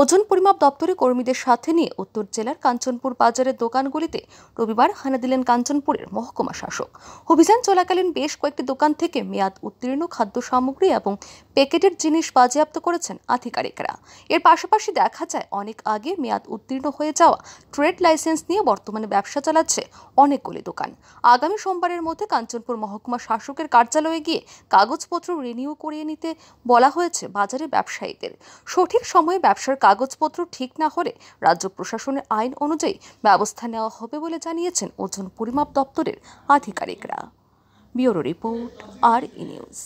ওজন পরিমাপ দপ্তরে কর্মীদের সাথে নিয়ে উত্তর জেলার কাঞ্চনপুর বাজারের দোকানগুলিতে রবিবার হানা দিলেন কাঞ্চনপুরের মহকুমা শাসক অভিযান চলাকালীন বেশ কয়েকটি দোকান থেকে মেয়াদ উত্তীর্ণ খাদ্য সামগ্রী এবং প্যাকেটের জিনিস বাজেয়াপ্ত করেছেন আধিকারিকরা এর পাশাপাশি দেখা যায় অনেক আগে মেয়াদ উত্তীর্ণ হয়ে যাওয়া ট্রেড লাইসেন্স নিয়ে বর্তমানে ব্যবসা চালাচ্ছে অনেকগুলি দোকান আগামী সোমবারের মধ্যে কাঞ্চনপুর মহকুমা শাসকের কার্যালয়ে গিয়ে কাগজপত্র রিনিউ করিয়ে নিতে বলা হয়েছে বাজারে ব্যবসায়ীদের সঠিক সময়ে ব্যবসার কাগজপত্র ঠিক না হলে রাজ্য প্রশাসনের আইন অনুযায়ী ব্যবস্থা নেওয়া হবে বলে জানিয়েছেন ওজন পরিমাপ দপ্তরের আধিকারিকরা ব্যুরো রিপোর্ট আর ই নিউজ